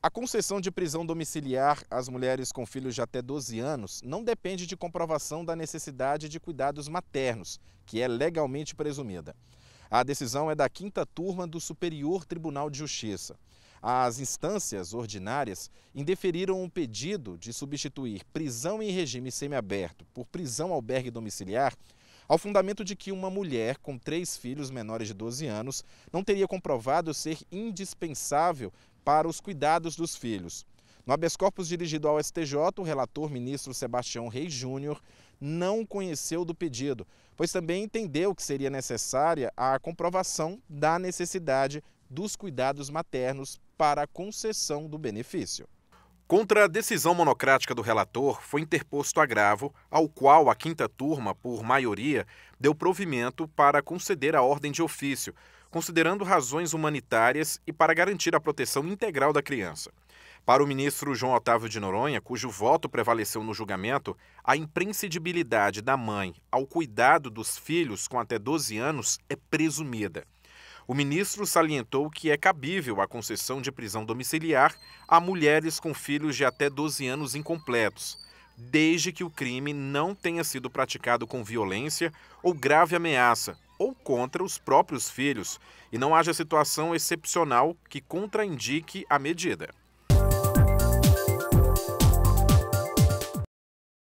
A concessão de prisão domiciliar às mulheres com filhos de até 12 anos não depende de comprovação da necessidade de cuidados maternos, que é legalmente presumida. A decisão é da quinta turma do Superior Tribunal de Justiça. As instâncias ordinárias indeferiram um pedido de substituir prisão em regime semiaberto por prisão albergue domiciliar ao fundamento de que uma mulher com três filhos menores de 12 anos não teria comprovado ser indispensável para os cuidados dos filhos. No habeas corpus dirigido ao STJ, o relator ministro Sebastião Reis Júnior não conheceu do pedido, pois também entendeu que seria necessária a comprovação da necessidade dos cuidados maternos para a concessão do benefício. Contra a decisão monocrática do relator, foi interposto agravo, ao qual a quinta turma, por maioria, deu provimento para conceder a ordem de ofício, considerando razões humanitárias e para garantir a proteção integral da criança. Para o ministro João Otávio de Noronha, cujo voto prevaleceu no julgamento, a imprescindibilidade da mãe ao cuidado dos filhos com até 12 anos é presumida. O ministro salientou que é cabível a concessão de prisão domiciliar a mulheres com filhos de até 12 anos incompletos, desde que o crime não tenha sido praticado com violência ou grave ameaça ou contra os próprios filhos e não haja situação excepcional que contraindique a medida.